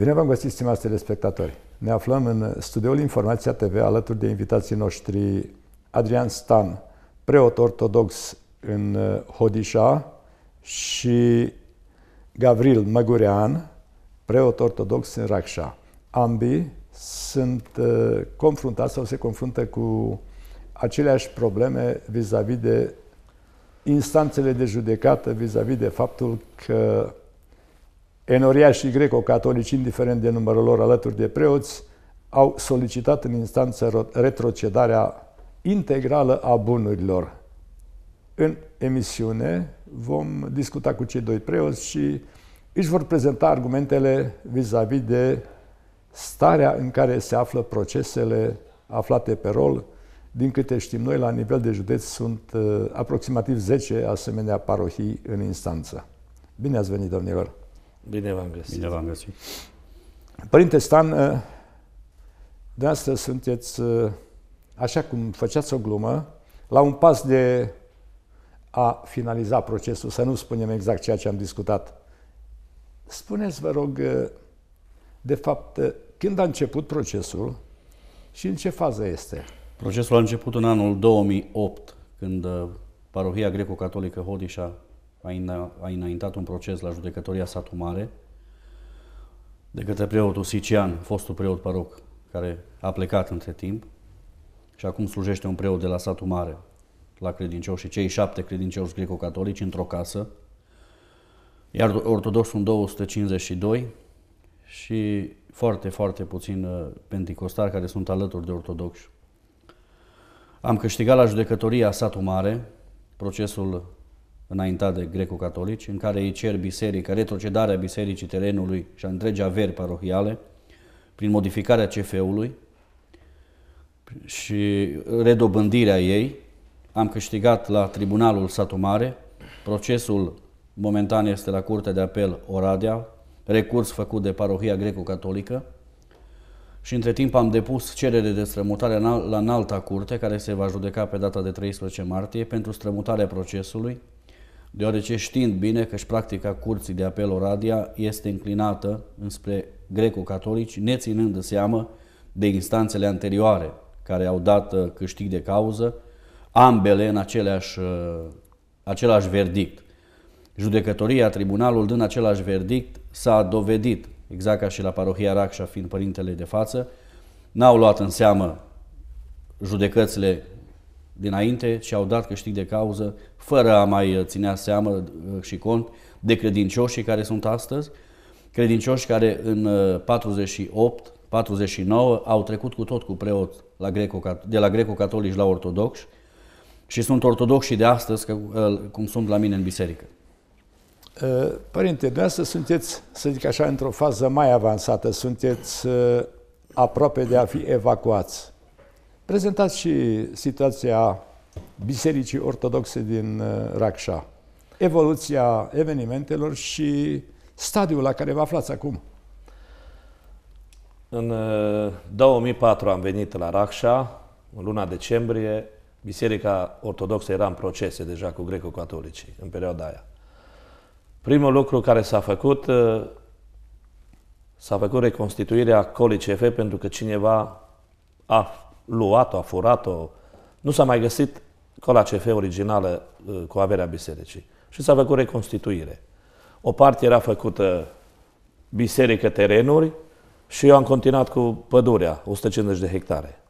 Bine v-am găsit, stimați telespectatori! Ne aflăm în studioul Informația TV alături de invitații noștri Adrian Stan, preot ortodox în uh, Hodișa și Gavril Măgurean, preot ortodox în Racșa. Ambii sunt uh, confruntați sau se confruntă cu aceleași probleme vis-a-vis -vis de instanțele de judecată, vis-a-vis -vis de faptul că Enoriașii greco-catolici, indiferent de numărul lor alături de preoți, au solicitat în instanță retrocedarea integrală a bunurilor. În emisiune vom discuta cu cei doi preoți și își vor prezenta argumentele vis-a-vis -vis de starea în care se află procesele aflate pe rol. Din câte știm noi, la nivel de județ sunt uh, aproximativ 10 asemenea parohii în instanță. Bine ați venit, domnilor! Bine v-am găsit. Bine v-am găsit. Părinte Stan, ă, de asta sunteți, ă, așa cum făceați o glumă, la un pas de a finaliza procesul, să nu spunem exact ceea ce am discutat. Spuneți, vă rog, ă, de fapt, când a început procesul și în ce fază este? Procesul a început în anul 2008, când parohia greco-catolică Hodișa a înaintat un proces la judecătoria Satu Mare de către preotul Sician, fostul preot paroc, care a plecat între timp și acum slujește un preot de la Satu Mare la credincioși și cei șapte credincioși greco-catolici într-o casă, iar ortodoxul sunt 252 și foarte, foarte puțin uh, penticostari care sunt alături de ortodoxi. Am câștigat la judecătoria Satu Mare procesul înaintat de greco-catolici, în care îi cer biserică, retrocedarea bisericii terenului și a întregii averi parohiale, prin modificarea CF-ului și redobândirea ei. Am câștigat la Tribunalul Satu Mare, procesul momentan este la Curtea de Apel Oradea, recurs făcut de parohia greco-catolică și între timp am depus cerere de strămutare la Înalta Curte, care se va judeca pe data de 13 martie, pentru strămutarea procesului deoarece știind bine că și practica curții de apel Oradia este înclinată înspre greco-catolici, neținând de seamă de instanțele anterioare care au dat uh, câștig de cauză, ambele în aceleași, uh, același verdict. Judecătoria, tribunalul, dând același verdict, s-a dovedit, exact ca și la parohia Racșa, fiind părintele de față, n-au luat în seamă judecățile dinainte și au dat câștig de cauză, fără a mai uh, ținea seamă uh, și cont de credincioșii care sunt astăzi, credincioși care în 48, uh, 49 au trecut cu tot cu preot la greco, de la greco-catolici la ortodoxi și sunt ortodoxi de astăzi, că, cum sunt la mine în biserică. Părinte, dumneavoastră sunteți, să zic așa, într-o fază mai avansată, sunteți aproape de a fi evacuați. Prezentați și situația Bisericii Ortodoxe din uh, Racșa, evoluția evenimentelor și stadiul la care vă aflați acum. În 2004 uh, am venit la Racșa, în luna decembrie, Biserica Ortodoxă era în procese deja cu greco-catolicii în perioada aia. Primul lucru care s-a făcut, uh, s-a făcut reconstituirea Colicefe pentru că cineva a luat-o, a furat-o. Nu s-a mai găsit cola CF originală uh, cu averea bisericii. Și s-a făcut reconstituire. O parte era făcută biserică terenuri și eu am continuat cu pădurea, 150 de hectare.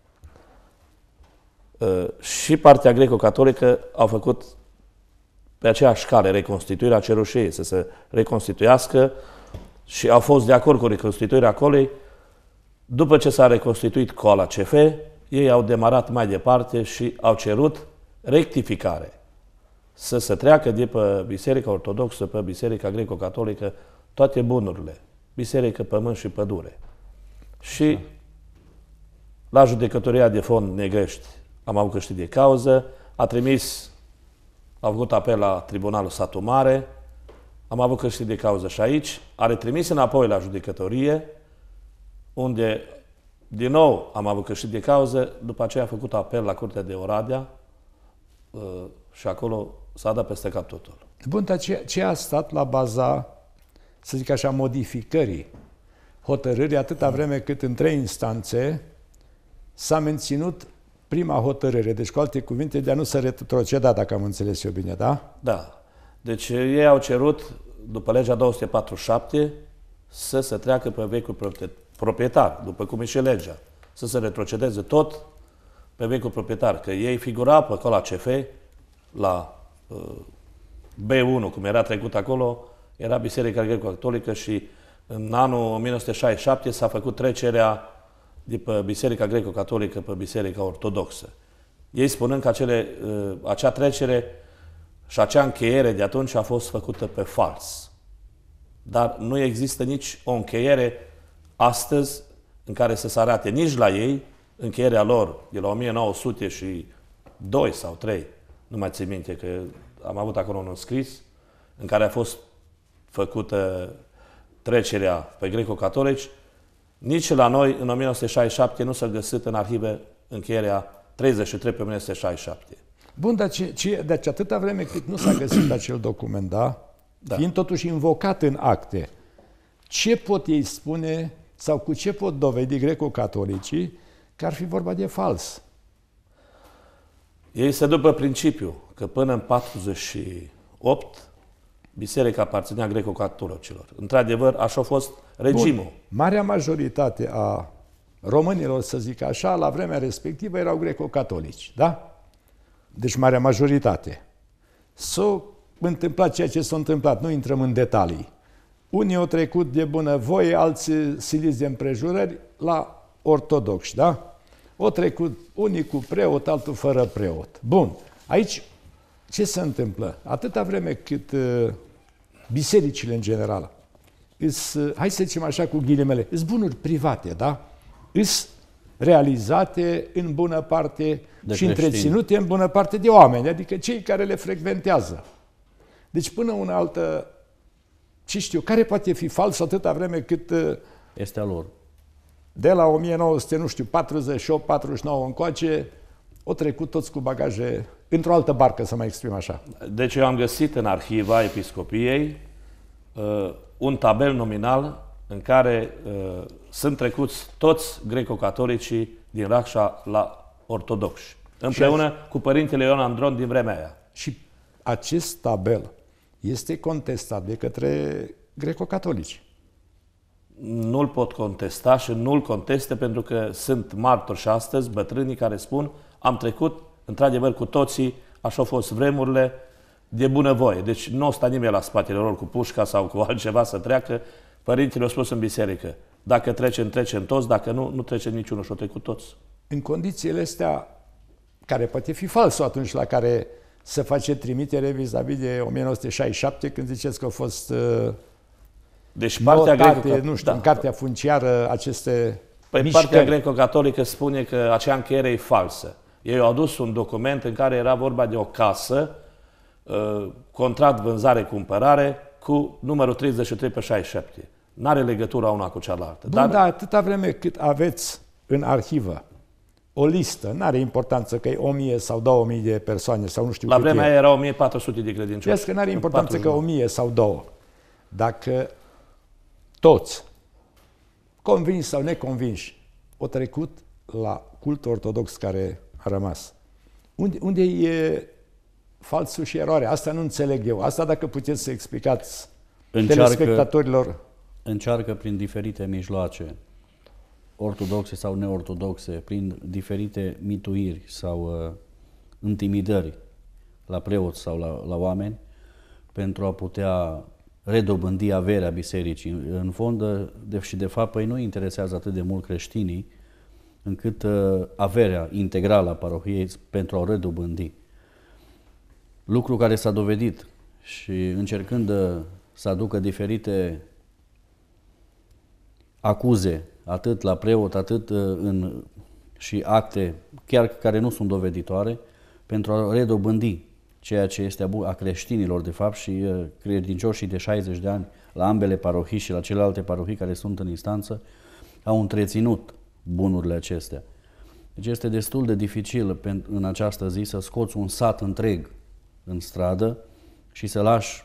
Uh, și partea greco-catolică au făcut pe aceeași cale reconstituirea cerușiei, să se reconstituiască și au fost de acord cu reconstituirea colei. După ce s-a reconstituit coala CF, ei au demarat mai departe și au cerut rectificare. Să se treacă de pe Biserica Ortodoxă, pe Biserica Greco-Catolică, toate bunurile. Biserică, pământ și pădure. Și Așa. la judecătoria de fond Negrești am avut câștig de cauză, a trimis, a făcut apel la Tribunalul Satu Mare, am avut câștig de cauză și aici, a retrimis înapoi la judecătorie, unde din nou am avut și de cauză, după aceea a făcut apel la Curtea de Oradea uh, și acolo s-a dat peste cap totul. Bun, dar ce, ce a stat la baza, să zic așa, modificării hotărârii atâta vreme cât în trei instanțe s-a menținut prima hotărâre, deci cu alte cuvinte, de a nu se retroceda, dacă am înțeles eu bine, da? Da. Deci ei au cerut, după legea 247, să se treacă pe vechiul proprietar, după cum e și legea, să se retrocedeze tot pe vechiul proprietar, că ei figura pe acolo la CF, la uh, B1, cum era trecut acolo, era Biserica Greco-Catolică și în anul 1967 s-a făcut trecerea de pe Biserica Greco-Catolică pe Biserica Ortodoxă. Ei spunând că acele, uh, acea trecere și acea încheiere de atunci a fost făcută pe fals. Dar nu există nici o încheiere astăzi în care să se arate nici la ei încheierea lor de la 1902 sau 3, nu mai țin minte că am avut acolo un scris, în care a fost făcută trecerea pe greco-catolici, nici la noi în 1967 nu s-a găsit în arhive încheierea 33 pe 1967. Bun, dar ce, ce, deci atâta vreme cât nu s-a găsit acel document, da? da? Fiind totuși invocat în acte, ce pot ei spune sau cu ce pot dovedi greco-catolicii că ar fi vorba de fals? Ei se după principiu că până în 48 biserica aparținea greco-catolicilor. Într-adevăr, așa a fost regimul. Bun. Marea majoritate a românilor, să zic așa, la vremea respectivă erau greco-catolici, da? Deci marea majoritate. S-a întâmplat ceea ce s-a întâmplat, nu intrăm în detalii. Unii au trecut de bunăvoie, alții siliți de împrejurări la ortodoxi, da? O trecut unii cu preot, altul fără preot. Bun, aici ce se întâmplă? Atâta vreme cât uh, bisericile în general, îs, uh, hai să zicem așa cu ghilimele, sunt bunuri private, da? Îs realizate în bună parte de și creștini. întreținute în bună parte de oameni, adică cei care le frecventează. Deci până una altă ce știu, care poate fi fals atâta vreme cât... Uh, este a lor. De la 1900, nu știu, 48, 49 încoace, o trecut toți cu bagaje într-o altă barcă, să mai exprim așa. Deci eu am găsit în arhiva Episcopiei uh, un tabel nominal în care uh, sunt trecuți toți greco-catolicii din Racșa la ortodoxi, împreună și cu părintele Ion Andron din vremea aia. Și acest tabel este contestat de către greco-catolici. Nu-l pot contesta și nu-l conteste pentru că sunt martori și astăzi bătrânii care spun am trecut, într-adevăr, cu toții, așa au fost vremurile, de bunăvoie. Deci nu o sta nimeni la spatele lor cu pușca sau cu altceva să treacă. Părintele au spus în biserică, dacă trecem, trecem toți, dacă nu, nu trecem niciunul și o trecut toți. În condițiile astea, care poate fi falsul atunci la care să face trimitere vis-a-vis de 1967, când ziceți că au fost uh, deci partea notate, greco nu știu, da. în cartea funciară aceste Păi mișcări. partea greco-catolică spune că acea încheiere e falsă. Ei au adus un document în care era vorba de o casă, uh, contract vânzare-cumpărare, cu numărul 33 pe 67. N-are legătura una cu cealaltă. Bun, dar... da, atâta vreme cât aveți în arhivă o listă, nu are importanță că e 1000 sau 2000 de persoane sau nu știu La vremea aia era 1400 de credincioși. Vezi că nu are importanță 40. că 1000 sau 2. Dacă toți, convinși sau neconvinși, au trecut la cultul ortodox care a rămas. Unde, unde e falsul și eroarea? Asta nu înțeleg eu. Asta dacă puteți să explicați încearcă, telespectatorilor. Încearcă prin diferite mijloace ortodoxe sau neortodoxe, prin diferite mituiri sau uh, intimidări la preoți sau la, la oameni, pentru a putea redobândi averea bisericii. În fond, de, și de fapt, păi nu interesează atât de mult creștinii, încât uh, averea integrală a parohiei pentru a o redobândi. Lucru care s-a dovedit și încercând uh, să aducă diferite acuze, atât la preot, atât uh, în, și acte, chiar care nu sunt doveditoare, pentru a redobândi ceea ce este a creștinilor, de fapt, și uh, credincioșii de 60 de ani la ambele parohii și la celelalte parohii care sunt în instanță, au întreținut bunurile acestea. Deci este destul de dificil în această zi să scoți un sat întreg în stradă și să lași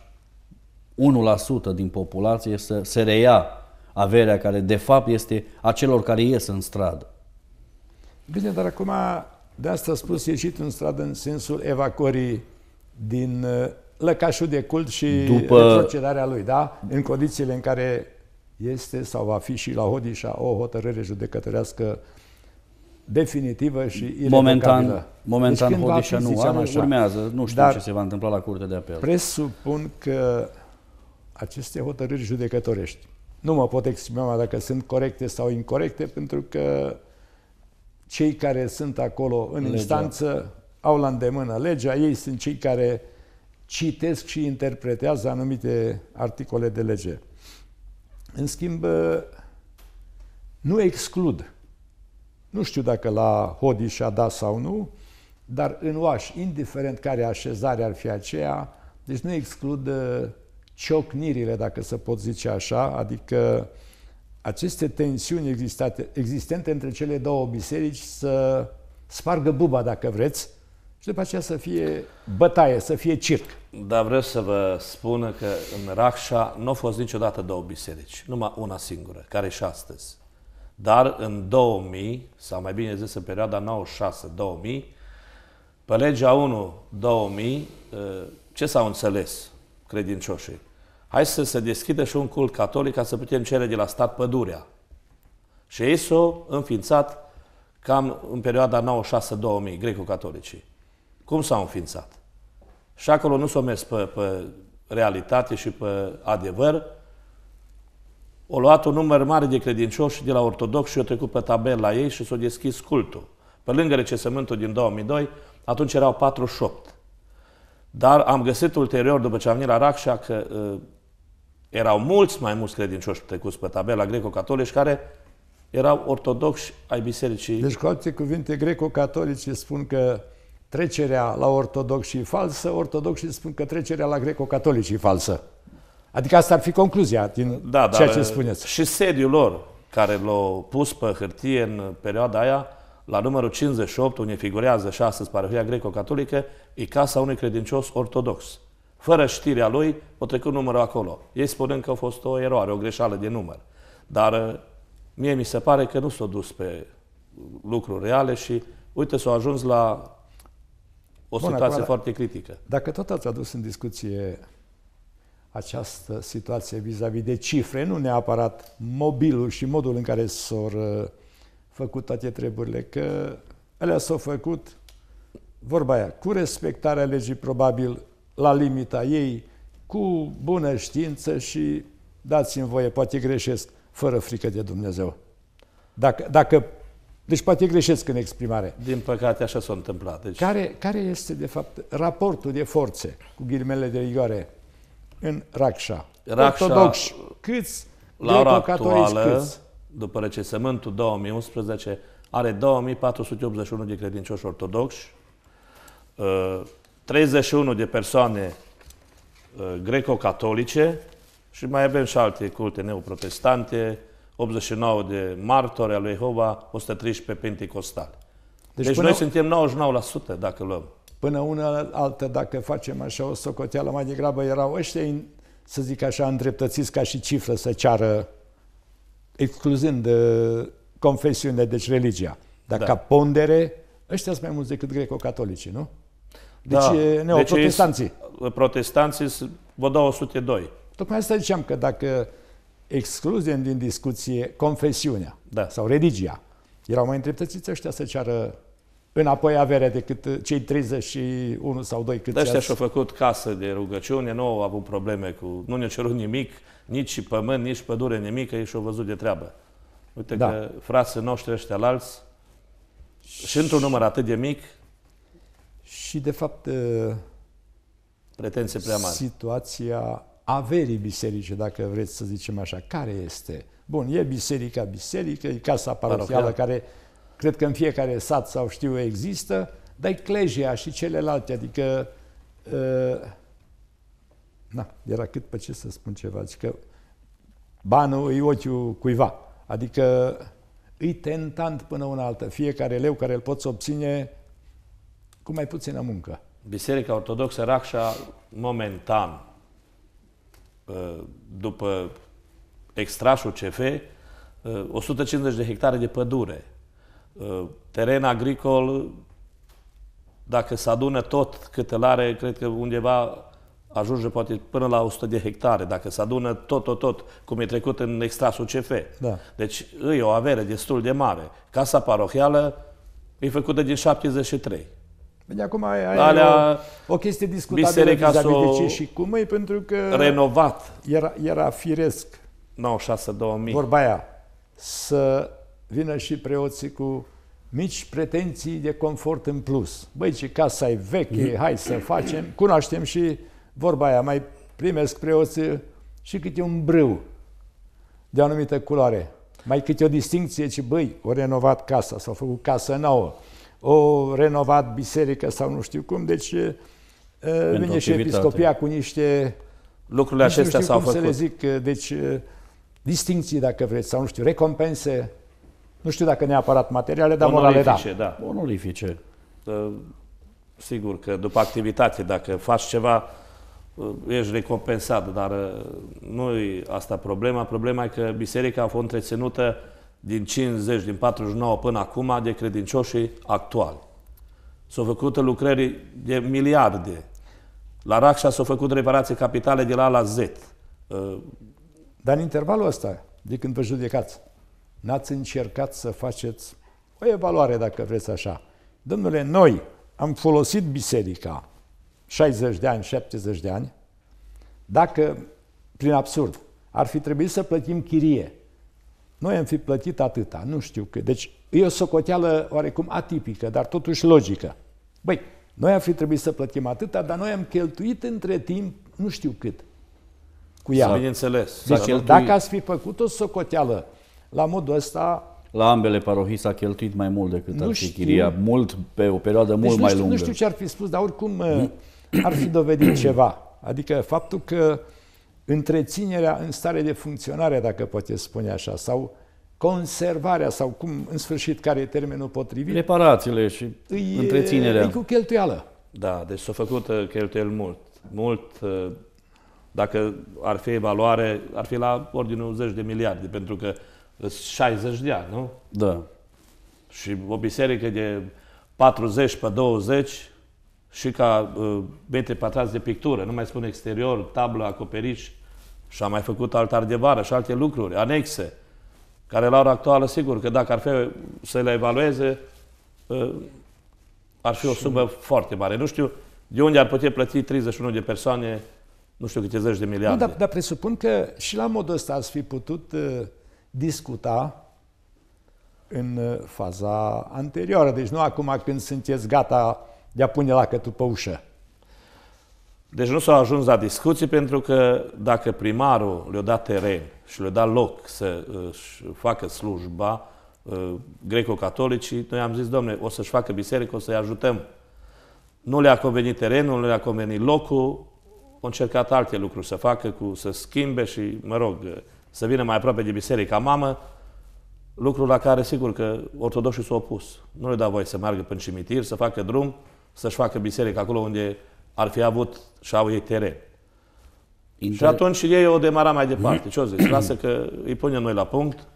1% din populație să se reia averea care de fapt este a celor care ies în stradă. Bine, dar acum de asta a spus ieșit în stradă în sensul evacuării din uh, lăcașul de cult și După... retrocedarea lui, da? În condițiile în care este sau va fi și la Hodișa o hotărâre judecătorească definitivă și Momentan, momentan deci Hodișa nu are, așa. urmează, nu știu Dar ce se va întâmpla la Curtea de Apel. Presupun că aceste hotărâri judecătorești nu mă pot exprima dacă sunt corecte sau incorrecte, pentru că cei care sunt acolo în legea. instanță au la îndemână legea, ei sunt cei care citesc și interpretează anumite articole de lege. În schimb, nu exclud. Nu știu dacă la și a dat sau nu, dar în Oaș, indiferent care așezare ar fi aceea, deci nu exclud ciocnirile, dacă se pot zice așa, adică aceste tensiuni existate, existente între cele două biserici să spargă buba, dacă vreți, și după aceea să fie bătaie, să fie circ. Dar vreau să vă spun că în Racșa nu au fost niciodată două biserici, numai una singură, care și astăzi. Dar în 2000, sau mai bine zis în perioada 96-2000, pe legea 1-2000, eh, ce s-au înțeles credincioșii? hai să se deschidă și un cult catolic ca să putem cere de la stat pădurea. Și ei s-au înființat cam în perioada 96-2000, greco-catolicii. Cum s-au înființat? Și acolo nu s-au mers pe, pe realitate și pe adevăr, o luat un număr mare de credincioși de la ortodox și au trecut pe tabel la ei și s au deschis cultul. Pe lângă recesământul din 2002, atunci erau 48. Dar am găsit ulterior, după ce am venit la Racșa, că uh, erau mulți mai mulți credincioși trecuți pe tabela greco-catolici care erau ortodoxi ai bisericii. Deci, cu alte cuvinte, greco-catolici spun că trecerea la ortodoxi e falsă, ortodoxii spun că trecerea la greco-catolici e falsă. Adică asta ar fi concluzia din da, ceea ce spuneți. Și sediul lor, care l-au pus pe hârtie în perioada aia, la numărul 58, unde figurează și astăzi parohia greco-catolică, e casa unui credincios ortodox fără știrea lui, o trecut numărul acolo. Ei spunând că a fost o eroare, o greșeală de număr. Dar uh, mie mi se pare că nu s-a dus pe lucruri reale și uite s-a ajuns la o Bun, situație acolo, foarte critică. Dacă tot ați adus în discuție această situație vis-a-vis -vis de cifre, nu neapărat mobilul și modul în care s-au uh, făcut toate treburile, că alea s-au făcut, vorba aia, cu respectarea legii, probabil, la limita ei, cu bună știință și, dați-mi voie, poate greșesc, fără frică de Dumnezeu. Dacă, dacă, deci poate greșesc în exprimare. Din păcate așa s-a întâmplat. Deci... Care, care este, de fapt, raportul de forțe, cu ghilimele de rigoare, în Raksha? Raksha, Ortodoxi, câți la ora actuală, câți? după recesământul 2011, are 2481 de credincioși ortodoxi, uh, 31 de persoane uh, greco-catolice și mai avem și alte culte neoprotestante, 89 de martori al lui Jehova, 113 pentecostale. Deci, deci până... noi suntem 99% dacă luăm. Până una altă, dacă facem așa o socoteală, mai degrabă erau ăștia, să zic așa, îndreptățiți ca și cifră să ceară, excluzând uh, confesiunea, deci religia. Dar da. ca pondere, ăștia sunt mai mulți decât greco-catolici, nu? Da. Deci da. neoprotestanții. Deci, protestanții, vă dau 102. Tocmai asta ziceam, că dacă excludem din discuție confesiunea da. sau religia, erau mai întreptățiți ăștia să ceară înapoi averea decât cei 31 sau 2 câți Ăștia și-au făcut casă de rugăciune, nu au avut probleme cu... Nu ne-au cerut nimic, nici pământ, nici pădure, nimic, ei și-au văzut de treabă. Uite da. că frații noștri ăștia la alți și într-un număr atât de mic, și, de fapt, uh, pretențe prea mari. Situația averii bisericii, dacă vreți să zicem așa, care este? Bun, e biserica biserică, e casa parohială care cred că în fiecare sat sau știu există, dar e clejea și celelalte, adică uh, na, era cât pe ce să spun ceva, adică banul e ochiul cuiva, adică e tentant până una altă, fiecare leu care îl poți obține cu mai puțină muncă. Biserica Ortodoxă Racșa, momentan, ă, după extrașul CF, 150 ă, de hectare de pădure, ă, teren agricol, dacă se adună tot câte are, cred că undeva ajunge poate până la 100 de hectare, dacă se adună tot, tot, tot, cum e trecut în extrasul CF. Da. Deci e o avere destul de mare. Casa parohială e făcută din 73. Deci acum ai, ai Alea o, o chestie discutabilă vis ce și cum e, pentru că renovat. Era, era firesc 96-2000. Vorba aia, să vină și preoții cu mici pretenții de confort în plus. Băi, ce casa e veche, mhm. hai să facem. Cunoaștem și vorba aia, mai primesc preoții și câte un brâu de anumită culoare. Mai câte o distinție, ce băi, o renovat casa, s-a făcut casă nouă o renovat biserică sau nu știu cum, deci Pentru vine și episcopia cu niște... Lucrurile nici acestea s-au făcut. să le zic, deci distinții, dacă vreți, sau nu știu, recompense, nu știu dacă neapărat materiale, dar morale, da. da. Onorifice. Ă, sigur că după activitate, dacă faci ceva, ă, ești recompensat, dar ă, nu e asta problema. Problema e că biserica a fost întreținută din 50, din 49 până acum, de credincioșii actuali. S-au făcut lucrări de miliarde. La Raxa s-au făcut reparații capitale de la A la Z. Dar în intervalul ăsta, de când vă judecați, n-ați încercat să faceți o evaluare, dacă vreți așa. Domnule, noi am folosit biserica 60 de ani, 70 de ani, dacă, prin absurd, ar fi trebuit să plătim chirie noi am fi plătit atâta, nu știu cât. Deci e o socoteală oarecum atipică, dar totuși logică. Băi, noi am fi trebuit să plătim atâta, dar noi am cheltuit între timp nu știu cât cu ea. Bineînțeles. Deci, dacă ați fi făcut o socoteală la modul ăsta... La ambele parohii s-a cheltuit mai mult decât nu ar fi chiria, mult, pe o perioadă deci mult nu mai știu, lungă. Nu știu ce ar fi spus, dar oricum uh, ar fi dovedit ceva. Adică faptul că întreținerea în stare de funcționare, dacă puteți spune așa, sau conservarea, sau cum, în sfârșit, care e termenul potrivit? Reparațiile și îi, întreținerea. E cu cheltuială. Da, deci s-a făcut uh, cheltuiel mult. Mult, uh, dacă ar fi evaluare, ar fi la ordinul 10 de miliarde, pentru că 60 de ani, nu? Da. Și o biserică de 40 pe 20 și ca uh, metri pătrați de pictură, nu mai spun exterior, tablă, acoperiș, și a mai făcut altar de vară și alte lucruri, anexe, care la ora actuală, sigur, că dacă ar fi să le evalueze, ă, ar fi o sumă foarte mare. Nu știu de unde ar putea plăti 31 de persoane, nu știu câte zeci de miliarde. Nu, dar, dar presupun că și la modul ăsta ați fi putut ă, discuta în ă, faza anterioară. Deci nu acum când sunteți gata de a pune la cătu pe ușă. Deci nu s-au ajuns la discuții pentru că dacă primarul le-a dat teren și le-a dat loc să își uh, facă slujba uh, greco-catolicii, noi am zis, domnule, o să-și facă biserică, o să-i ajutăm. Nu le-a convenit terenul, nu le-a convenit locul, au încercat alte lucruri să facă, cu, să schimbe și, mă rog, uh, să vină mai aproape de biserica mamă, lucrul la care, sigur că ortodoxii s-au opus. Nu le dau voie să meargă până cimitir, să facă drum, să-și facă biserică acolo unde ar fi avut și au ei teren. Inter... Și atunci ei o demara mai departe. Ce o zici? Lasă că îi punem noi la punct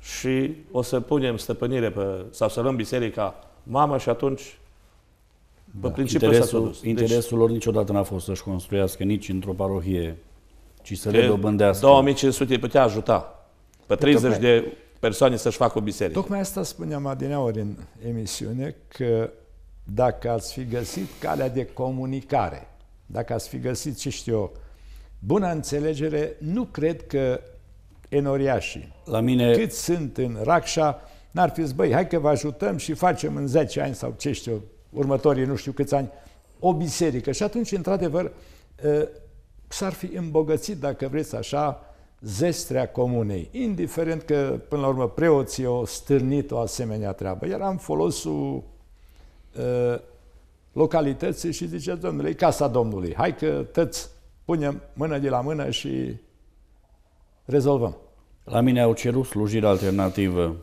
și o să punem stăpânire pe, sau să luăm biserica mamă și atunci da. Pe principiu interesul, dus. Deci- interesul deci, lor niciodată n-a fost să-și construiască nici într-o parohie, ci să le dobândească. 2500 putea ajuta pe 30 Tocmai. de persoane să-și facă o biserică. Tocmai asta spuneam adineaori în emisiune, că dacă ați fi găsit calea de comunicare, dacă ați fi găsit, ce știu eu, bună înțelegere, nu cred că enoriașii, la mine... cât sunt în Racșa, n-ar fi zis, băi, hai că vă ajutăm și facem în 10 ani sau ce știu, următorii nu știu câți ani, o biserică. Și atunci, într-adevăr, ă, s-ar fi îmbogățit, dacă vreți așa, zestrea comunei, indiferent că, până la urmă, preoții au stârnit o asemenea treabă, iar am folosul Uh, localității și zice, domnule, e casa Domnului, hai că tăți punem mână de la mână și rezolvăm. La mine au cerut slujire alternativă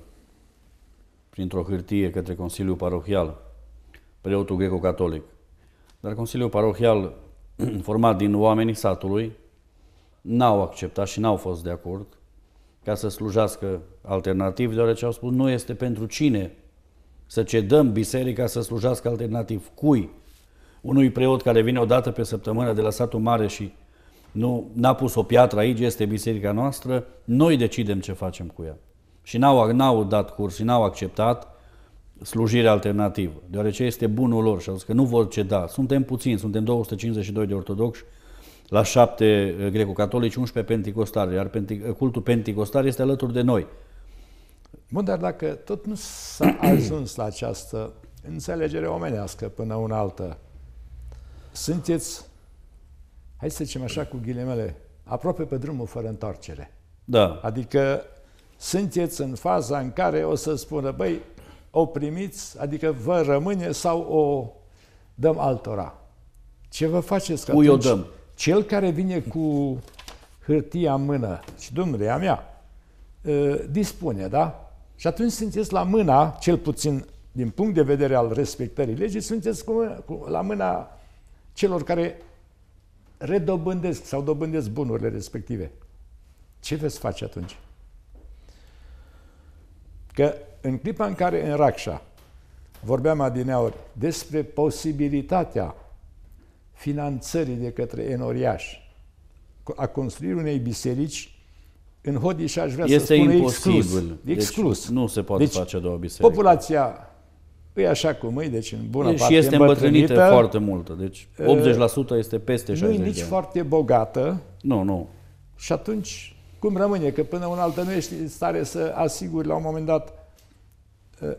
printr-o hârtie către Consiliul Parohial, preotul greco-catolic. Dar Consiliul Parohial, format din oamenii satului, n-au acceptat și n-au fost de acord ca să slujească alternativ, deoarece au spus nu este pentru cine să cedăm biserica să slujească alternativ cui? Unui preot care vine o dată pe săptămână de la satul mare și nu n-a pus o piatră aici, este biserica noastră, noi decidem ce facem cu ea. Și n-au, n-au dat curs și n-au acceptat slujire alternativă, deoarece este bunul lor și au zis că nu vor ceda. Suntem puțini, suntem 252 de ortodoxi, la șapte eh, greco-catolici, 11 penticostari, iar eh, cultul penticostar este alături de noi. Bun, dar dacă tot nu s-a ajuns la această înțelegere omenească până una altă, sunteți, hai să zicem așa cu ghilimele, aproape pe drumul fără întoarcere. Da. Adică sunteți în faza în care o să spună, băi, o primiți, adică vă rămâne sau o dăm altora. Ce vă faceți? Că Ui, o dăm? Cel care vine cu hârtia în mână, și domnule, ea mea, ă, dispune, da? Și atunci sunteți la mâna, cel puțin din punct de vedere al respectării legii, sunteți cu, cu, la mâna celor care redobândesc sau dobândesc bunurile respective. Ce veți face atunci? Că în clipa în care în Raksha vorbeam adineauri despre posibilitatea finanțării de către enoriaș a construirii unei biserici în Hodiș aș vrea este să spun imposibil. exclus. Deci exclus. Deci, nu se poate deci, face două biserică. Populația e așa cum e, deci în bună deci, parte este îmbătrânită, îmbătrânită foarte multă. Deci 80% este peste 60 Nu e nici de foarte bogată. Nu, nu. Și atunci cum rămâne? Că până un altă nu ești în stare să asiguri la un moment dat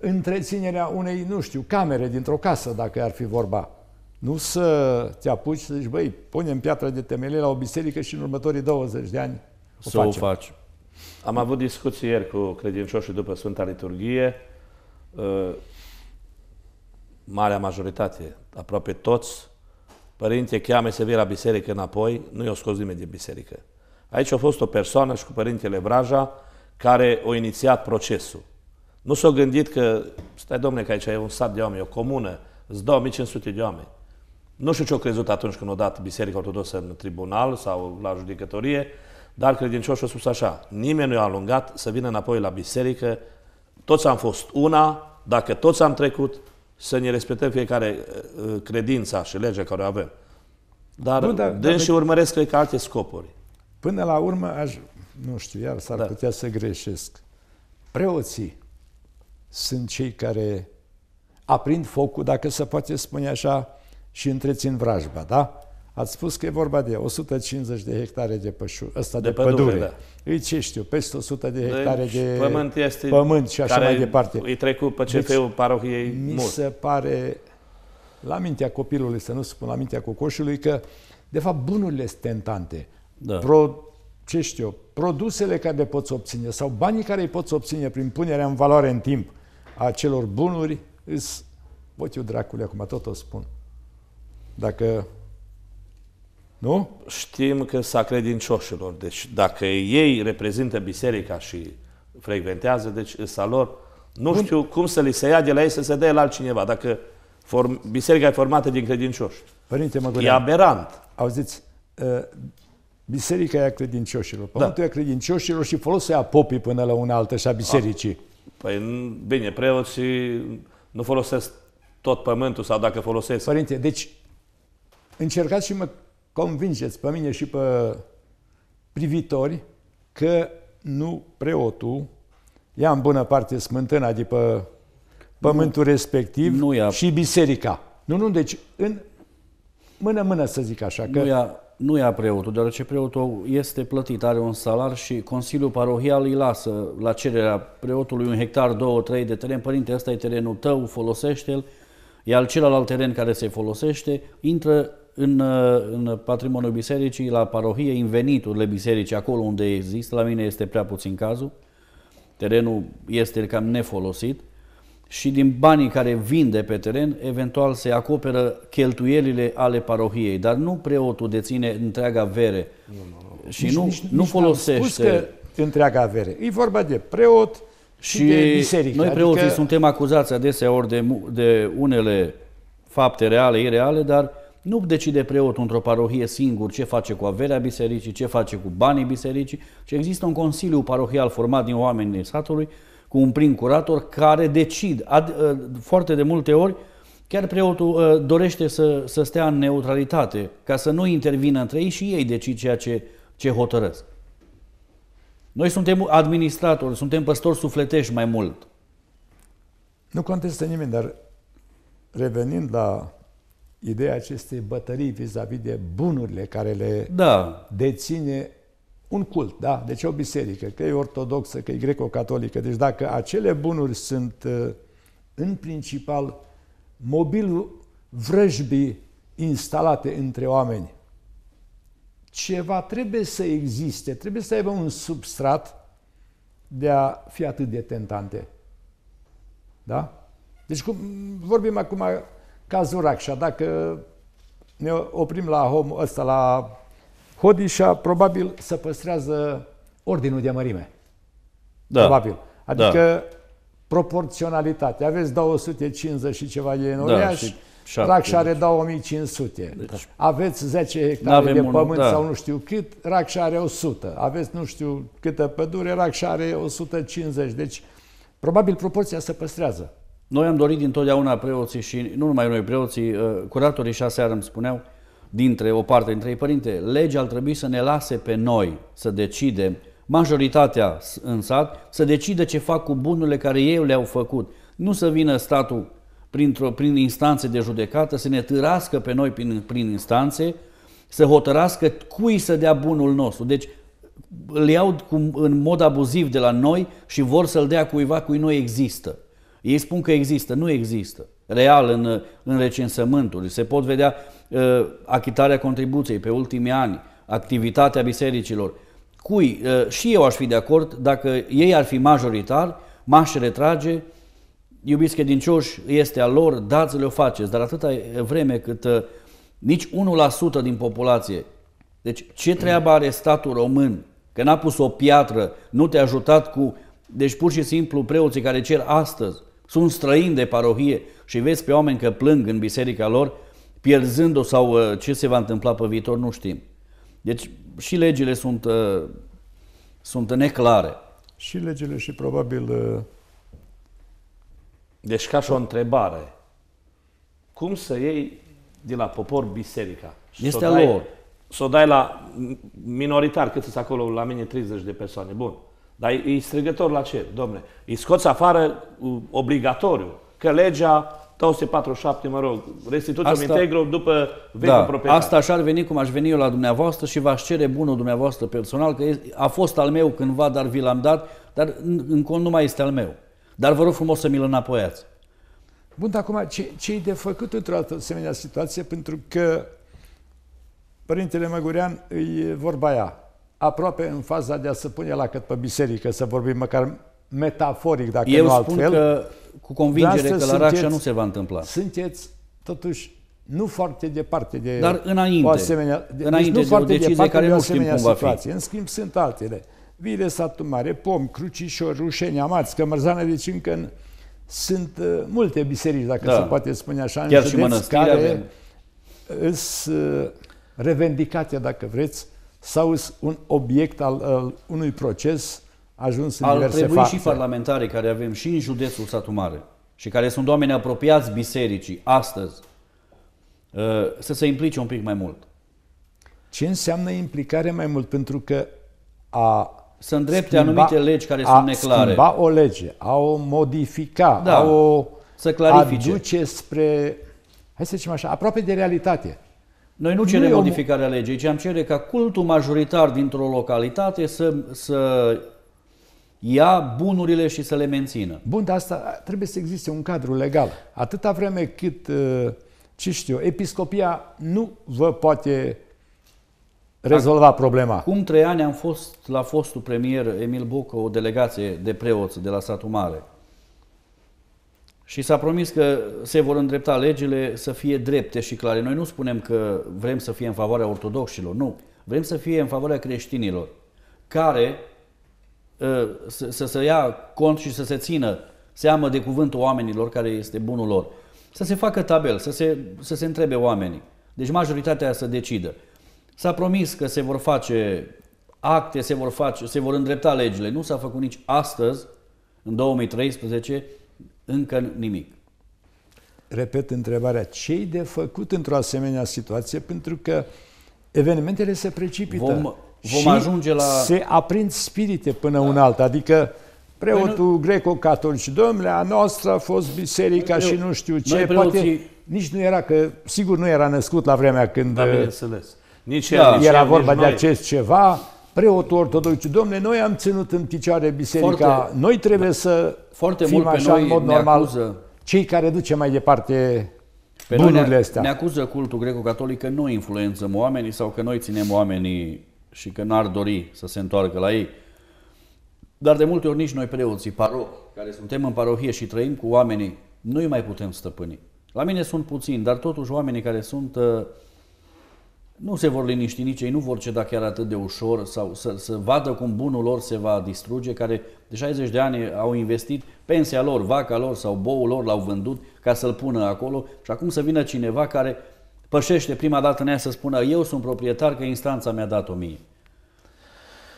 întreținerea unei, nu știu, camere dintr-o casă, dacă ar fi vorba. Nu să te apuci să zici, băi, punem piatra de temelie la o biserică și în următorii 20 de ani o să facem. o faci. Am avut discuții ieri cu credincioșii după Sfânta Liturghie. Uh, marea majoritate, aproape toți, părinte, cheame să vii la biserică înapoi, nu i-o scos nimeni din biserică. Aici a fost o persoană și cu părintele Vraja care a inițiat procesul. Nu s-a gândit că, stai domne, că aici e un sat de oameni, o comună, îți 2500 de oameni. Nu știu ce au crezut atunci când a dat Biserica Ortodoxă în tribunal sau la judecătorie, dar credincioșul a spus așa, nimeni nu i-a alungat să vină înapoi la biserică, toți am fost una, dacă toți am trecut, să ne respectăm fiecare uh, credința și legea care o avem. Dar, nu, dar și dar... urmăresc, cred că, alte scopuri. Până la urmă, aș, nu știu, iar s-ar da. putea să greșesc. Preoții sunt cei care aprind focul, dacă se poate spune așa, și întrețin vrajba, da? Ați spus că e vorba de 150 de hectare de pășu, ăsta de, de pădure. pădure. Da. E ce știu, peste 100 de deci, hectare deci, de pământ, este pământ și așa mai departe. Îi trecut pe CFU deci, parohiei Mi mult. se pare, la mintea copilului, să nu spun la mintea cocoșului, că de fapt bunurile sunt tentante. Da. Pro, ce știu produsele care le poți obține sau banii care îi poți obține prin punerea în valoare în timp a celor bunuri, îți... pot eu dracule, acum tot o spun. Dacă nu? Știm că s-a credincioșilor. Deci dacă ei reprezintă biserica și frecventează, deci s-a lor, nu Bun. știu cum să li se ia de la ei să se dea la altcineva. Dacă form, biserica e formată din credincioși. Părinte Măgurean, e aberant. Auziți, ă, biserica e a credincioșilor. Da. Pământul da. e a credincioșilor și folosea popii până la una altă și a bisericii. A, ah, păi bine, preoții nu folosesc tot pământul sau dacă folosesc... Părinte, deci încercați și mă convingeți pe mine și pe privitori că nu preotul ia în bună parte smântâna de pe pământul nu, respectiv nu ia. și biserica. Nu, nu, deci în mână-mână să zic așa. Că... Nu, ia, nu ia preotul, deoarece preotul este plătit, are un salar și Consiliul Parohial îi lasă la cererea preotului un hectar, două, trei de teren. Părinte, ăsta e terenul tău, folosește-l. Iar celălalt teren care se folosește intră în, uh, în patrimoniul bisericii, la parohie, în veniturile bisericii, acolo unde există, la mine este prea puțin cazul, terenul este cam nefolosit și din banii care vin de pe teren, eventual se acoperă cheltuielile ale parohiei, dar nu preotul deține întreaga vere nu, nu, nu. și nici, nu, nici, nu nici folosește... Spus că întreaga vere. E vorba de preot și, și de biserică. Noi preoții adică... suntem acuzați ori de, de unele fapte reale, ireale, dar nu decide preotul într-o parohie singur ce face cu averea bisericii, ce face cu banii bisericii, ci există un consiliu parohial format din oamenii satului cu un prim curator care decid. Ad, ă, foarte de multe ori, chiar preotul ă, dorește să, să stea în neutralitate, ca să nu intervină între ei și ei decid ceea ce, ce hotărăsc. Noi suntem administratori, suntem păstori sufletești mai mult. Nu contestă nimeni, dar revenind la ideea acestei bătării vis-a-vis -vis de bunurile care le da. deține un cult, da? Deci o biserică, că e ortodoxă, că e greco-catolică. Deci dacă acele bunuri sunt uh, în principal mobilul vrăjbii instalate între oameni, ceva trebuie să existe, trebuie să aibă un substrat de a fi atât de tentante. Da? Deci cum, vorbim acum ca Zuracșa. Dacă ne oprim la hom ăsta, la Hodișa, probabil să păstrează ordinul de mărime. Da. Probabil. Da. Adică da. proporționalitate. Aveți 250 și ceva de da, enoriași, da, și Racșa are 2500. Deci, Aveți 10 hectare de pământ unul, da. sau nu știu cât, Racșa are 100. Aveți nu știu câtă pădure, Racșa are 150. Deci, probabil proporția se păstrează. Noi am dorit dintotdeauna preoții și nu numai noi preoții, uh, curatorii și aseară îmi spuneau, dintre o parte dintre ei, părinte, legea ar trebui să ne lase pe noi să decidem, majoritatea în sat, să decide ce fac cu bunurile care ei le-au făcut. Nu să vină statul prin instanțe de judecată, să ne târască pe noi prin, prin instanțe, să hotărască cui să dea bunul nostru. Deci le iau cu, în mod abuziv de la noi și vor să-l dea cuiva cui nu există. Ei spun că există, nu există. Real, în, în recensământuri, se pot vedea uh, achitarea contribuției pe ultimii ani, activitatea bisericilor. Cui? Uh, și eu aș fi de acord, dacă ei ar fi majoritar, m-aș retrage, iubiți credincioși, este a lor, dați-le, o faceți, dar atâta vreme cât uh, nici 1% din populație. Deci ce treabă are statul român? Că n-a pus o piatră, nu te-a ajutat cu... Deci pur și simplu preoții care cer astăzi sunt străini de parohie și vezi pe oameni că plâng în biserica lor, pierzându o sau uh, ce se va întâmpla pe viitor, nu știm. Deci și legile sunt, uh, sunt neclare. Și legile și probabil... Uh, deci ca și o întrebare. Cum să iei de la popor biserica? Este s-o a dai, lor. Să o dai la minoritar, cât sunt acolo la mine 30 de persoane. Bun. Dar e strigător la ce, domne? Îi scoți afară obligatoriu, că legea 247, mă rog, restituția asta, integră după vechiul da, proprietar. Asta așa ar veni cum aș veni eu la dumneavoastră și v-aș cere bunul dumneavoastră personal, că a fost al meu cândva, dar vi l-am dat, dar în cont nu mai este al meu. Dar vă rog frumos să mi-l înapoiați. Bun, dar acum, ce, ce e de făcut într-o asemenea situație? Pentru că Părintele Măgurean îi vorba aia, aproape în faza de a se pune la cât pe biserică, să vorbim măcar metaforic, dacă Eu nu altfel. Eu spun că cu convingere că la Raccea nu se va întâmpla. Sunteți totuși nu foarte departe de Dar înainte, o asemenea, de, deci înainte deci nu de foarte o decizie care de o asemenea nu situație. va fi. În schimb sunt altele. Vile, satul Mare, Pom, Crucișor, Rușeni, Amați, Cămărzană, deci încă în, sunt uh, multe biserici, dacă da. se poate spune așa, Chiar în județ, care avem. îs uh, revendicate, dacă vreți, sau un obiect al, al unui proces ajuns în al diverse trebui și parlamentarii care avem și în județul Satu Mare și care sunt oameni apropiați bisericii astăzi uh, să se implice un pic mai mult. Ce înseamnă implicare mai mult? Pentru că a să îndrepte schimba, anumite legi care sunt neclare. schimba o lege, a o modifica, da, a o să clarifice. aduce spre, hai să zicem așa, aproape de realitate. Noi nu cerem nu modificarea o... legii, ci am cere ca cultul majoritar dintr-o localitate să, să ia bunurile și să le mențină. Bun, dar asta trebuie să existe un cadru legal. Atâta vreme cât, uh, ce știu, episcopia nu vă poate rezolva problema. Cum trei ani am fost la fostul premier Emil Bucă o delegație de preoți de la satul mare. Și s-a promis că se vor îndrepta legile să fie drepte și clare. Noi nu spunem că vrem să fie în favoarea ortodoxilor, nu. Vrem să fie în favoarea creștinilor, care ă, să, se ia cont și să se țină seamă de cuvântul oamenilor care este bunul lor. Să se facă tabel, să se, să se întrebe oamenii. Deci majoritatea să decidă. S-a promis că se vor face acte, se vor, face, se vor îndrepta legile. Nu s-a făcut nici astăzi, în 2013, încă nimic. Repet întrebarea, ce de făcut într-o asemenea situație? Pentru că evenimentele se precipită. Vom, vom și ajunge la... se aprind spirite până da. un alt, adică preotul păi nu... greco-catolic, domnule, a noastră a fost biserica Preo... Păi și nu știu ce, Noi preoții... poate nici nu era, că sigur nu era născut la vremea când... Da, uh, bineînțeles. Nici era, da, nici era vorba nici de noi. acest ceva preotul ortodox, domne, noi am ținut în picioare biserica, foarte, noi trebuie da. să foarte fim mult așa noi în mod normal. Acuză, cei care duce mai departe pe bunurile ne, astea. Ne acuză cultul greco-catolic că noi influențăm oamenii sau că noi ținem oamenii și că n-ar dori să se întoarcă la ei. Dar de multe ori nici noi preoții, paro, care suntem în parohie și trăim cu oamenii, nu-i mai putem stăpâni. La mine sunt puțini, dar totuși oamenii care sunt uh, nu se vor liniști nici ei, nu vor ceda chiar atât de ușor sau să, să vadă cum bunul lor se va distruge, care de 60 de ani au investit pensia lor, vaca lor sau boul lor l-au vândut ca să-l pună acolo și acum să vină cineva care pășește prima dată în ea să spună eu sunt proprietar că instanța mi-a dat-o mie.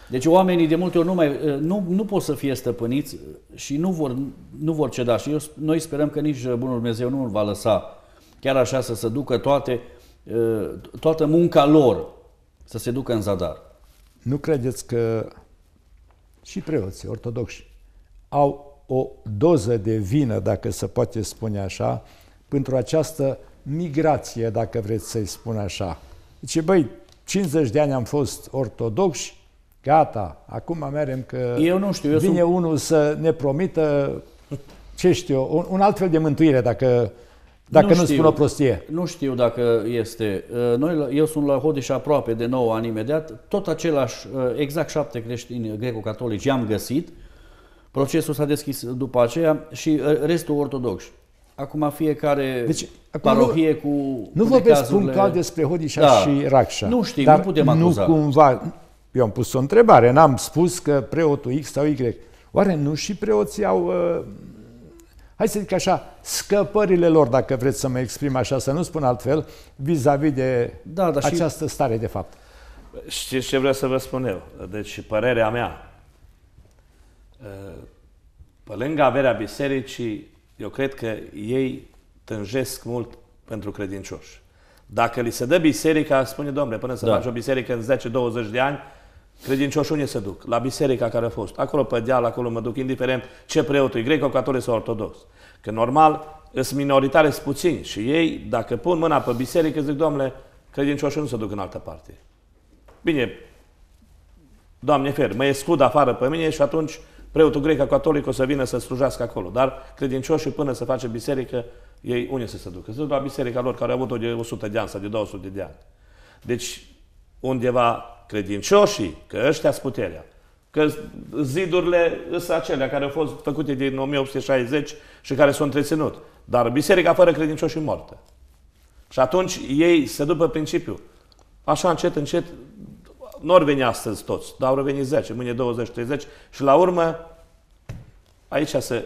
Deci oamenii de multe ori nu, mai, nu, nu pot să fie stăpâniți și nu vor, nu vor ceda. Și eu, noi sperăm că nici Bunul Dumnezeu nu îl va lăsa chiar așa să se ducă toate toată munca lor să se ducă în zadar. Nu credeți că și preoții ortodoxi au o doză de vină, dacă se poate spune așa, pentru această migrație, dacă vreți să-i spun așa. Deci, băi, 50 de ani am fost ortodoxi, gata, acum merem că eu nu știu, eu vine sunt... unul să ne promită, ce știu, un, un alt fel de mântuire, dacă dacă nu, nu spun o prostie. Nu știu dacă este. Uh, noi, eu sunt la Hodeș aproape de 9 ani imediat. Tot același, uh, exact șapte creștini greco-catolici i-am găsit. Procesul s-a deschis după aceea și uh, restul ortodoxi. Acum fiecare deci, acum parohie nu, cu Nu vă veți punca despre Hodișa da. și Racșa. Nu știu, dar nu putem acuza. Nu cumva, eu am pus o întrebare, n-am spus că preotul X sau Y. Oare nu și preoții au uh, hai să zic așa, scăpările lor, dacă vreți să mă exprim așa, să nu spun altfel, vis-a-vis -vis de da, da, această și... stare de fapt. Știți ce vreau să vă spun eu? Deci, părerea mea, ă, pe lângă averea bisericii, eu cred că ei tânjesc mult pentru credincioși. Dacă li se dă biserica, spune, domnule, până să da. faci o biserică în 10-20 de ani, unde se duc, la biserica care a fost, acolo pe deal, acolo mă duc, indiferent ce preotul e, greco-catolic sau ortodox. Că normal, sunt minoritare, sunt puțini și ei, dacă pun mâna pe biserică, zic, domnule, credincioșii nu se duc în altă parte. Bine, Doamne fer, mă escud afară pe mine și atunci preotul greco-catolic o să vină să slujească acolo. Dar credincioșii până să face biserică, ei unde să se ducă? Se duc la biserica lor care a avut-o de 100 de ani sau de 200 de ani. Deci, undeva credincioșii, că ăștia sunt puterea. Că zidurile sunt acelea care au fost făcute din 1860 și care sunt întreținut. Dar biserica fără credincioși e moartă. Și atunci ei se duc pe principiu. Așa încet, încet, nu ori veni astăzi toți, dar au revenit 10, mâine 20, 30 și la urmă, aici se,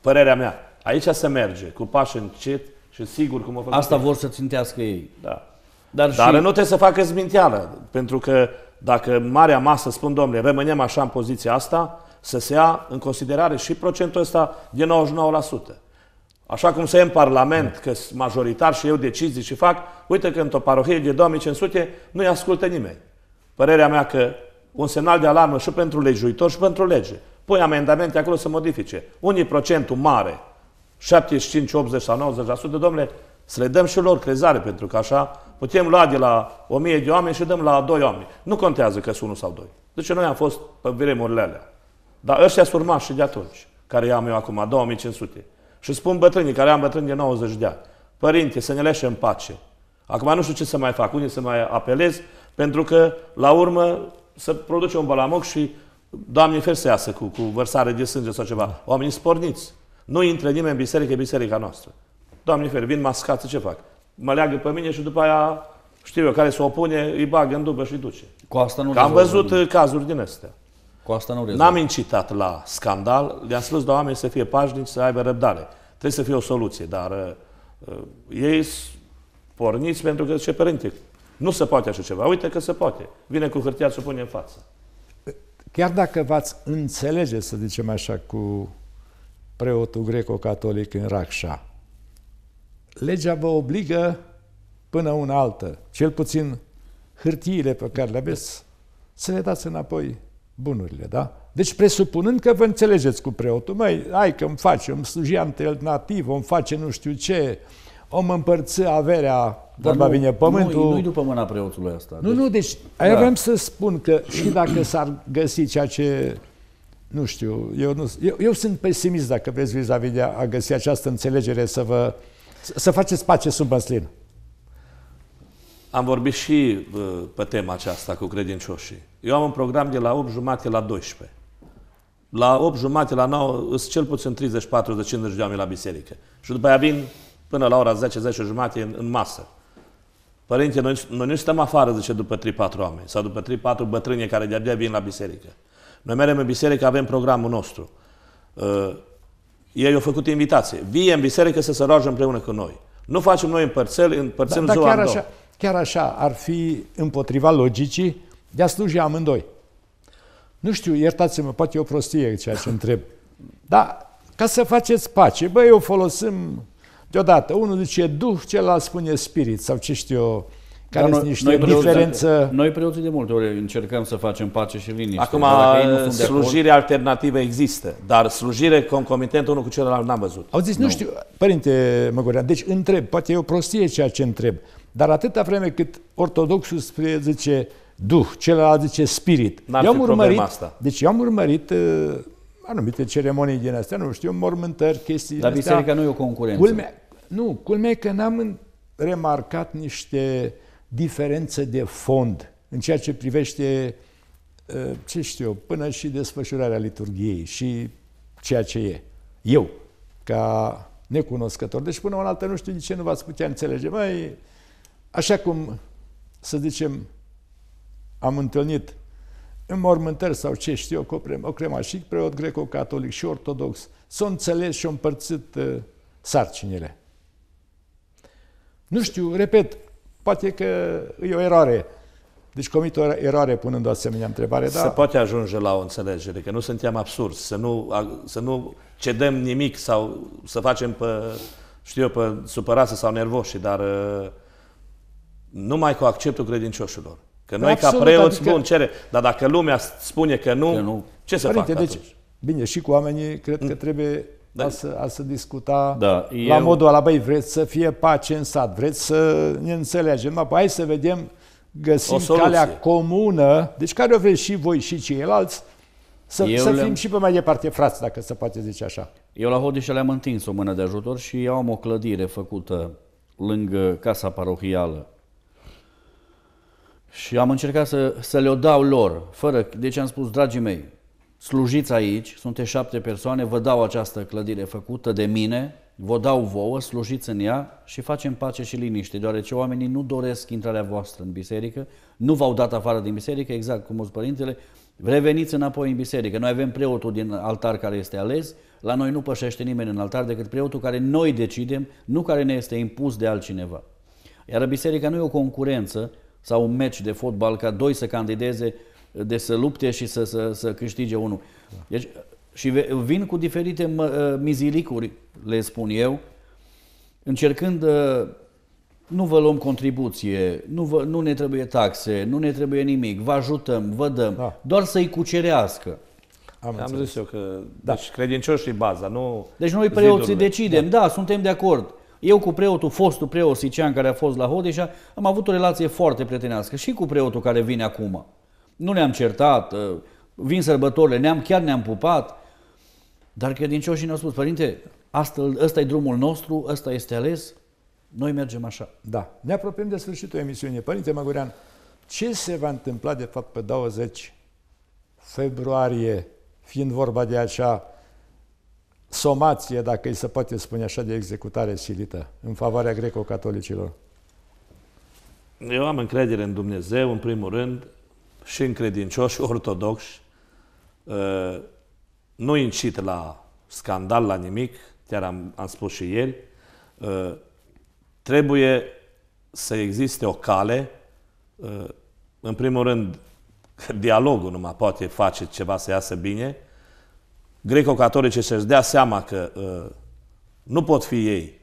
părerea mea, aici se merge cu pași încet și sigur cum o fac. Asta vor să țintească ei. Da. Dar, Dar și... nu trebuie să facă zminteală, pentru că dacă marea masă spun, domnule, rămânem așa în poziția asta, să se ia în considerare și procentul ăsta de 99%. Așa cum se în Parlament, da. că sunt majoritar și eu decizii și fac, uite că într-o parohie de 2500 nu-i ascultă nimeni. Părerea mea că un semnal de alarmă și pentru legiuitor și pentru lege. Pui amendamente acolo să modifice. Unii procentul mare, 75, 80 sau 90%, domnule, să le dăm și lor crezare, pentru că așa putem lua de la o mie de oameni și dăm la doi oameni. Nu contează că sunt unul sau doi. Deci noi am fost pe vremurile alea. Dar ăștia sunt urmași și de atunci, care am eu acum, 2500. Și spun bătrânii, care am bătrâni de 90 de ani, părinte, să ne leșe în pace. Acum nu știu ce să mai fac, unde să mai apelez, pentru că, la urmă, să produce un balamoc și, Doamne, fer să iasă cu, cu vărsare de sânge sau ceva. Oamenii sporniți. Nu intră nimeni în biserică, e biserica noastră. Doamne fer, vin mascați, ce fac? Mă leagă pe mine și după aia știu eu, care se opune, îi bagă în dubă și îi duce. Cu asta nu am văzut nu. cazuri din astea. Cu asta nu rezolvă. N-am incitat la scandal, le-am spus doamne să fie pașnici, să aibă răbdare. Trebuie să fie o soluție, dar uh, uh ei porniți pentru că, ce părinte, nu se poate așa ceva. Uite că se poate. Vine cu hârtia să o pune în față. Chiar dacă v-ați înțelege, să zicem așa, cu preotul greco-catolic în Racșa, legea vă obligă până una altă, cel puțin hârtiile pe care le aveți, să le dați înapoi bunurile, da? Deci presupunând că vă înțelegeți cu preotul, măi, hai că îmi face, îmi sluji alternativ, îmi face nu știu ce, om împărță averea, va vine pământul. Nu, nu după mâna preotului asta. Nu, deci, nu, deci da. aia vreau să spun că și dacă s-ar găsi ceea ce, nu știu, eu, nu, eu, eu sunt pesimist dacă vreți vis-a-vis de a găsi această înțelegere să vă să faceți pace sub măslin. Am vorbit și uh, pe tema aceasta cu credincioșii. Eu am un program de la 8 jumate la 12. La 8 jumate, la 9, sunt cel puțin 30, 40, 50 de oameni la biserică. Și după aia vin până la ora 10, 10 jumate în, în masă. Părinte, noi, noi nu stăm afară, zice, după 3-4 oameni sau după 3-4 bătrâni care de-abia vin la biserică. Noi mergem în biserică, avem programul nostru. Uh, ei au făcut invitație. Vie în biserică să se roage împreună cu noi. Nu facem noi împărțeli, împărțim da, da ziua da, chiar așa, chiar așa ar fi împotriva logicii de a sluji amândoi. Nu știu, iertați-mă, poate e o prostie ceea ce întreb. Dar ca să faceți pace, băi, eu folosim deodată. Unul zice duh, celălalt spune spirit sau ce știu eu, care sunt niște noi diferență... Preoții, noi preoții de multe ori încercăm să facem pace și liniște. Acum, slujire acord... alternativă există, dar slujire concomitent unul cu celălalt n-am văzut. Au zis, nu, nu știu, părinte Măgurean, deci întreb, poate e o prostie ceea ce întreb, dar atâta vreme cât ortodoxul spre, zice duh, celălalt zice spirit. Eu am urmărit, asta. Deci eu am urmărit uh, anumite ceremonii din astea, nu știu, mormântări, chestii Dar biserica astea. nu e o concurență. Culme, nu, culmea că n-am remarcat niște diferențe de fond în ceea ce privește, ă, ce știu eu, până și desfășurarea liturgiei și ceea ce e. Eu, ca necunoscător. Deci până una altă nu știu de ce nu v-ați putea înțelege. Mai așa cum, să zicem, am întâlnit în mormântări sau ce știu eu, o crema și preot greco-catolic și ortodox, s-au înțeles și au împărțit ă, sarcinile. Nu știu, repet, Poate că e o eroare. Deci comit o eroare punând o asemenea întrebare. Se da? poate ajunge la o înțelegere, că nu suntem absurzi, să nu, să nu cedem nimic sau să facem pe, știu eu, pe supărați sau nervoși, dar uh, numai cu acceptul credincioșilor. Că noi Absolut, ca preoți, adică... bun, cere, dar dacă lumea spune că nu, că nu. ce să Părinte, fac deci, atunci? Bine, și cu oamenii cred că mm. trebuie da. a, să, a să discuta da, eu... la modul ăla, băi, vreți să fie pace în sat, vreți să ne înțelegem, apoi hai să vedem, găsim calea comună, deci care o vreți și voi și ceilalți, să, să le... fim și pe mai departe frați, dacă se poate zice așa. Eu la Hodișa le-am întins o mână de ajutor și eu am o clădire făcută lângă casa parohială. Și am încercat să, să le-o dau lor, fără, deci am spus, dragii mei, slujiți aici, sunteți șapte persoane, vă dau această clădire făcută de mine, vă dau vouă, slujiți în ea și facem pace și liniște, deoarece oamenii nu doresc intrarea voastră în biserică, nu v-au dat afară din biserică, exact cum o părintele, reveniți înapoi în biserică. Noi avem preotul din altar care este ales, la noi nu pășește nimeni în altar decât preotul care noi decidem, nu care ne este impus de altcineva. Iar biserica nu e o concurență sau un meci de fotbal ca doi să candideze de să lupte și să, să, să câștige unul. Deci, și vin cu diferite ă, mizilicuri, le spun eu, încercând, ă, nu vă luăm contribuție, nu, vă, nu ne trebuie taxe, nu ne trebuie nimic, vă ajutăm, vă dăm, da. doar să-i cucerească. Am, Am zis eu că da. deci credincioșii baza, nu Deci noi preoții decidem, da. da, suntem de acord. Eu cu preotul, fostul preot Sician care a fost la Hodeșa, am avut o relație foarte prietenească și cu preotul care vine acum. Nu ne-am certat, ă, vin sărbătorile, ne-am chiar ne-am pupat, dar credincioșii ne-au spus, părinte, asta, ăsta e drumul nostru, ăsta este ales, noi mergem așa. Da. Ne apropiem de sfârșitul emisiunii. Părinte Măgurean, ce se va întâmpla de fapt pe 20 februarie, fiind vorba de acea somație, dacă îi se poate spune așa, de executare silită în favoarea greco-catolicilor? Eu am încredere în Dumnezeu, în primul rând, și încredincioși ortodoxi ă, nu incit la scandal, la nimic, chiar am, am spus și ieri, ă, trebuie să existe o cale, ă, în primul rând, dialogul numai poate face ceva să iasă bine, greco-catolice să-și dea seama că nu pot fi ei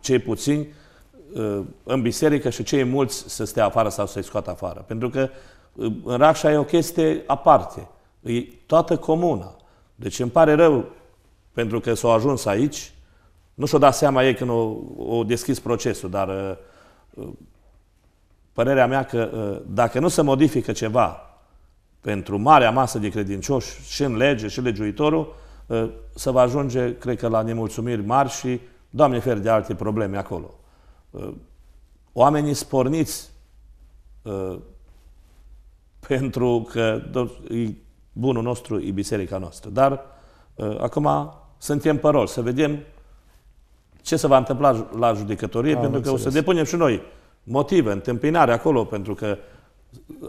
cei puțini în biserică și cei mulți să stea afară sau să-i scoată afară. Pentru că uh, în Racșa e o chestie aparte. E toată comuna. Deci îmi pare rău pentru că s-au ajuns aici. Nu și-o dat seama ei când au deschis procesul, dar uh, părerea mea că uh, dacă nu se modifică ceva pentru marea masă de credincioși, și în lege, și legiuitorul, uh, să va ajunge, cred că, la nemulțumiri mari și, Doamne fer de alte probleme acolo. Oamenii sporniți pentru că bunul nostru e biserica noastră. Dar uh, acum suntem pe rol, să vedem ce se va întâmpla la judecătorie, Am pentru înțeles. că o să depunem și noi motive, întâmpinare acolo, pentru că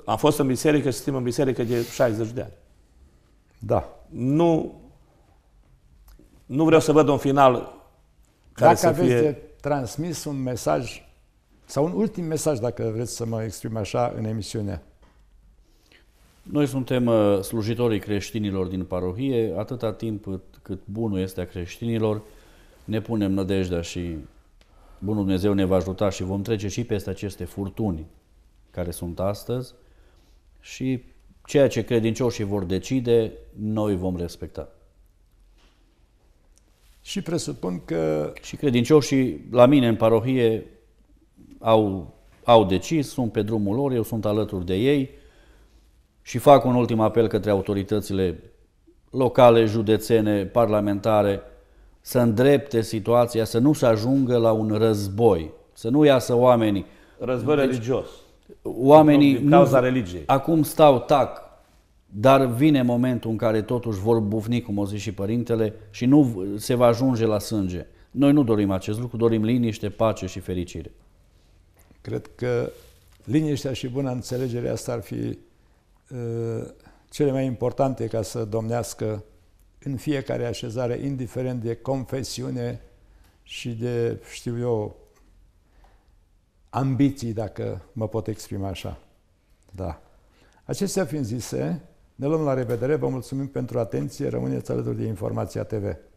am fost în biserică și suntem în biserică de 60 de ani. Da. Nu, nu vreau să văd un final care Dacă să aveți fie... de transmis un mesaj sau un ultim mesaj, dacă vreți să mă exprim așa, în emisiunea noi suntem uh, slujitorii creștinilor din parohie, atâta timp cât bunul este a creștinilor, ne punem nădejdea și Bunul Dumnezeu ne va ajuta și vom trece și peste aceste furtuni care sunt astăzi și ceea ce credincioșii vor decide, noi vom respecta. Și presupun că... Și credincioșii la mine în parohie au, au decis, sunt pe drumul lor, eu sunt alături de ei, și fac un ultim apel către autoritățile locale, județene, parlamentare, să îndrepte situația, să nu se ajungă la un război, să nu iasă oamenii. Război deci, religios. Oamenii din cauza nu, religiei. Acum stau tac, dar vine momentul în care totuși vor bufni, cum o zis și părintele, și nu se va ajunge la sânge. Noi nu dorim acest lucru, dorim liniște, pace și fericire. Cred că liniștea și bună înțelegere asta ar fi cele mai importante ca să domnească în fiecare așezare, indiferent de confesiune și de, știu eu, ambiții, dacă mă pot exprima așa. Da. Acestea fiind zise, ne luăm la revedere, vă mulțumim pentru atenție, rămâneți alături de Informația TV.